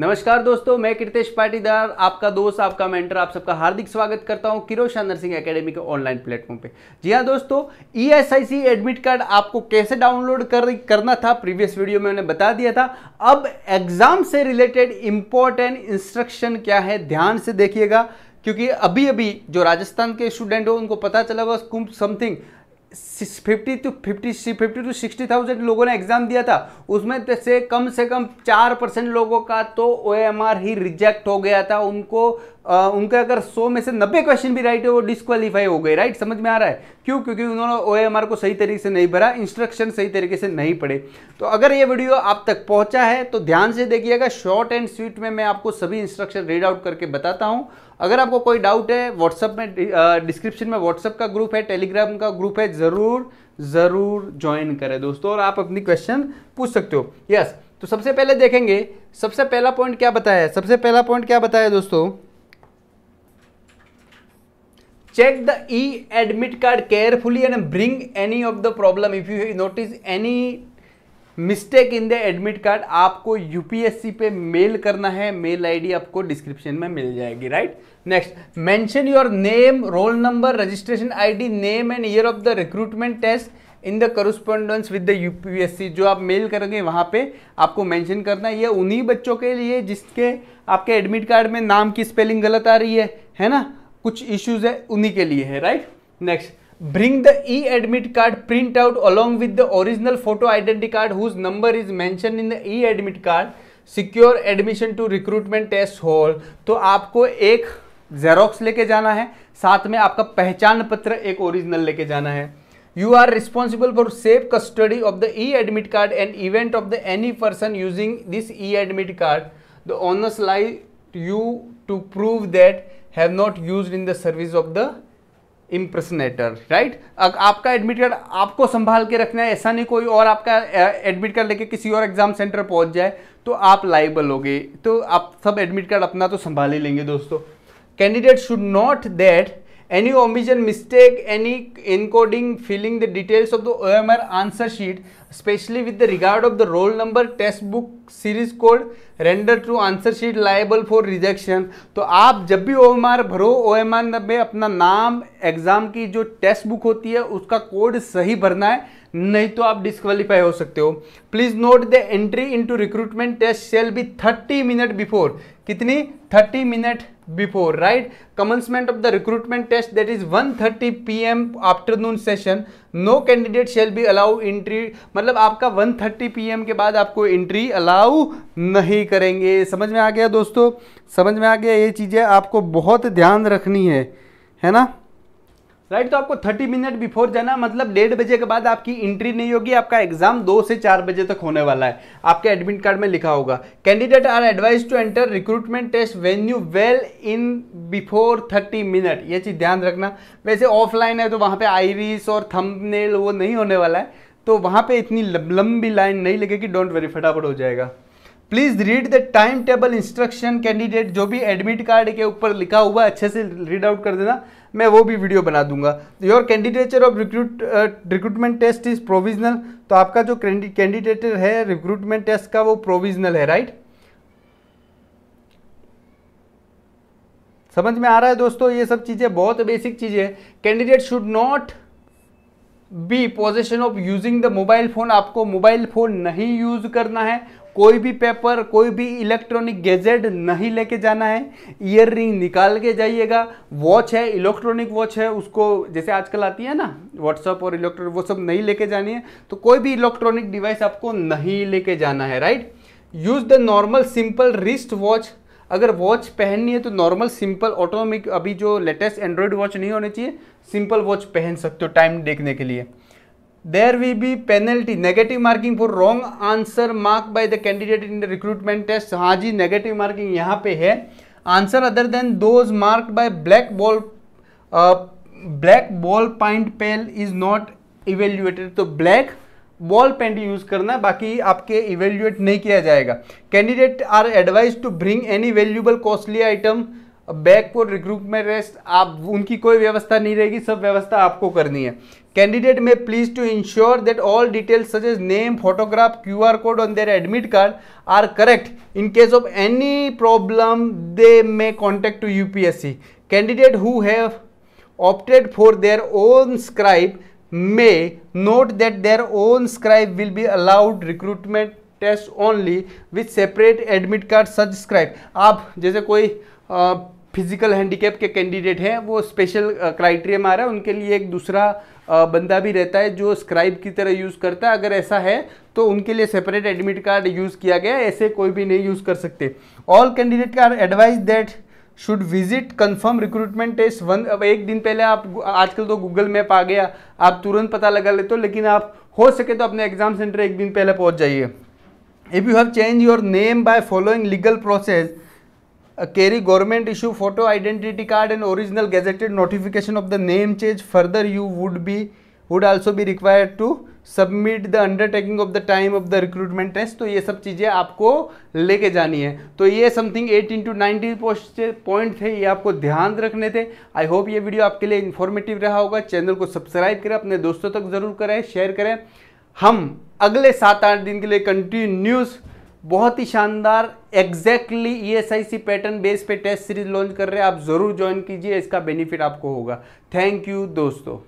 नमस्कार दोस्तों मैं कृतेश पाटीदार आपका दोस्त आपका मेंटर आप सबका हार्दिक स्वागत करता हूं किरोशा नर्सिंग एकेडमी के ऑनलाइन प्लेटफॉर्म पे जी हां दोस्तों ईएसआईसी एडमिट कार्ड आपको कैसे डाउनलोड कर करना था प्रीवियस वीडियो में मैंने बता दिया था अब एग्जाम से रिलेटेड इंपॉर्टेंट इंस्ट्रक्शन क्या है ध्यान से देखिएगा क्योंकि अभी अभी जो राजस्थान के स्टूडेंट हो उनको पता चला होगा something fifty two fifty fifty two sixty thousand लोगों ने एग्ज़ाम दिया था उसमें तो से कम से कम चार परसेंट लोगों का तो ओ ही रिजेक्ट हो गया था उनको आ, उनके अगर सौ में से नब्बे क्वेश्चन भी राइट है वो डिस्कालीफाई हो गए राइट समझ में आ रहा है क्यों क्योंकि उन्होंने ओ को सही तरीके से नहीं भरा इंस्ट्रक्शन सही तरीके से नहीं पढ़े तो अगर ये वीडियो आप तक पहुँचा है तो ध्यान से देखिएगा शॉर्ट एंड स्वीट में मैं आपको सभी इंस्ट्रक्शन रीड आउट करके बताता हूँ अगर आपको कोई डाउट है व्हाट्सएप में डिस्क्रिप्शन में व्हाट्सएप का ग्रुप है टेलीग्राम का ग्रुप है ज़रूर ज़रूर ज्वाइन करें दोस्तों और आप अपनी क्वेश्चन पूछ सकते हो यस yes, तो सबसे पहले देखेंगे सबसे पहला पॉइंट क्या बताया सबसे पहला पॉइंट क्या बताया दोस्तों check the e admit card carefully and bring any of the problem if you notice any mistake in the admit card आपको यूपीएससी पे मेल करना है मेल आईडी आपको डिस्क्रिप्शन में मिल जाएगी right next mention your name roll number registration ID name and year of the recruitment test in the correspondence with the UPSC जो आप मेल करेंगे वहाँ पे आपको मेंशन करना है ये उन्हीं बच्चों के लिए जिसके आपके एडमिट कार्ड में नाम की स्पेलिंग गलत आ रही है है ना कुछ इश्यूज है उन्हीं के लिए है right next bring the e-admit card print out along with the original photo identity card whose number is mentioned in the e-admit card secure admission to recruitment test hall तो आपको एक जेरोक्स लेके जाना है साथ में आपका पहचान पत्र एक ओरिजिनल लेके जाना है you are responsible for safe custody of the e admit card and event of the any person using this e admit card the onus like you to prove that have not use in the service of the impersonator right आपका admit card आपको संभाल के रखना है ऐसा नहीं कोई और आपका एडमिट कार्ड लेके किसी और एग्जाम सेंटर पहुंच जाए तो आप लाइबल हो गए तो आप सब एडमिट कार्ड अपना तो संभाल ही लेंगे दोस्तों candidate should not that any omission mistake any encoding filling the details of the omr answer sheet especially with the regard of the roll number text book series code render to answer sheet liable for rejection तो आप जब भी ओ भरो ओ में अपना नाम exam की जो टेक्स्ट बुक होती है उसका कोड सही भरना है नहीं तो आप डिस्कालीफाई हो सकते हो please note the entry into recruitment test shall be 30 minute before कितनी 30 minute before right the recruitment test that is one thirty 1:30 am afternoon session no candidate shall be allow entry मतलब आपका 1:30 M के बाद आपको entry allow नहीं करेंगे समझ में आ गया दोस्तों समझ में आ गया ये चीज़ें आपको बहुत ध्यान रखनी है है ना राइट तो आपको 30 मिनट बिफोर जाना मतलब डेढ़ बजे के बाद आपकी एंट्री नहीं होगी आपका एग्जाम दो से चार बजे तक होने वाला है आपके एडमिट कार्ड में लिखा होगा candidate are advise to enter recruitment test venue well in before 30 minute ये चीज़ ध्यान रखना वैसे ऑफलाइन है तो वहाँ पे आईरिस और थंबनेल वो नहीं होने वाला है तो वहाँ पे इतनी लंबी लाइन नहीं लगेगी डोंट वेरी फटाफट हो जाएगा please read the time table instruction candidate जो भी एडमिट कार्ड के ऊपर लिखा हुआ अच्छे से रीड आउट कर देना मैं वो भी वीडियो बना दूंगा your candidature of recruit recruitment test is provisional तो आपका जो कैंडिडेटर है रिक्रूटमेंट टेस्ट का वो प्रोविजनल है राइट समझ में आ रहा है दोस्तों ये सब चीज़ें बहुत बेसिक चीज़ें candidate should not be position of using the mobile phone आपको मोबाइल फ़ोन नहीं यूज़ करना है कोई भी पेपर कोई भी इलेक्ट्रॉनिक गैजेट नहीं लेके जाना है ईयर रिंग निकाल के जाइएगा वॉच है इलेक्ट्रॉनिक वॉच है उसको जैसे आजकल आती है ना व्हाट्सअप और इलेक्ट्रॉनिक वो सब नहीं लेके जानी है तो कोई भी इलेक्ट्रॉनिक डिवाइस आपको नहीं लेके जाना है right use the normal simple wrist watch अगर वॉच पहननी है तो नॉर्मल सिंपल ऑटोमिक अभी जो लेटेस्ट एंड्रॉयड वॉच नहीं होनी चाहिए सिंपल वॉच पहन सकते हो टाइम देखने के लिए there will be penalty negative marking for wrong answer marked by the candidate in the recruitment test हाँ जी negative marking यहाँ पे है answer other than those marked by black ball uh, black ball point pen is not evaluated तो black ball pen use करना है बाकी आपके evaluate नहीं किया जाएगा candidate are advise to bring any valuable costly item back for recruitment test आप उनकी कोई व्यवस्था नहीं रहेगी सब व्यवस्था आपको करनी है candidate may please to ensure that all details such as name photograph Q R code on their admit card are correct in case of any problem they may contact to U P S C candidate who have opted for their own scribe may note that their own scribe will be allowed recruitment test only with separate admit card such आप जैसे कोई physical handicap के candidate हैं वो special criteria में आ रहा है उनके लिए एक दूसरा बंदा भी रहता है जो स्क्राइब की तरह यूज़ करता है अगर ऐसा है तो उनके लिए सेपरेट एडमिट कार्ड यूज़ किया गया ऐसे कोई भी नहीं यूज़ कर सकते all candidate are advise that should visit confirm recruitment test venue अब एक दिन पहले आप आजकल तो गूगल मैप आ गया आप तुरंत पता लगा लेते हो लेकिन आप हो सके तो अपने एग्जाम सेंटर एक दिन पहले पहुंच जाइए if you have change your name by following legal process Uh, carry government issue photo identity card and original gazetted notification of the name change further you would be would also be required to submit the undertaking of the time of the recruitment test तो ये सब चीज़ें आपको लेके जानी है तो ये something eight into nineteen point थे ये आपको ध्यान रखने थे आई होप ये वीडियो आपके लिए इन्फॉर्मेटिव रहा होगा चैनल को सब्सक्राइब करें अपने दोस्तों तक ज़रूर करें शेयर करें हम अगले सात आठ दिन के लिए कंटिन्यूज बहुत ही शानदार एग्जैक्टली ई पैटर्न बेस पे टेस्ट सीरीज लॉन्च कर रहे हैं आप ज़रूर ज्वाइन कीजिए इसका बेनिफिट आपको होगा थैंक यू दोस्तों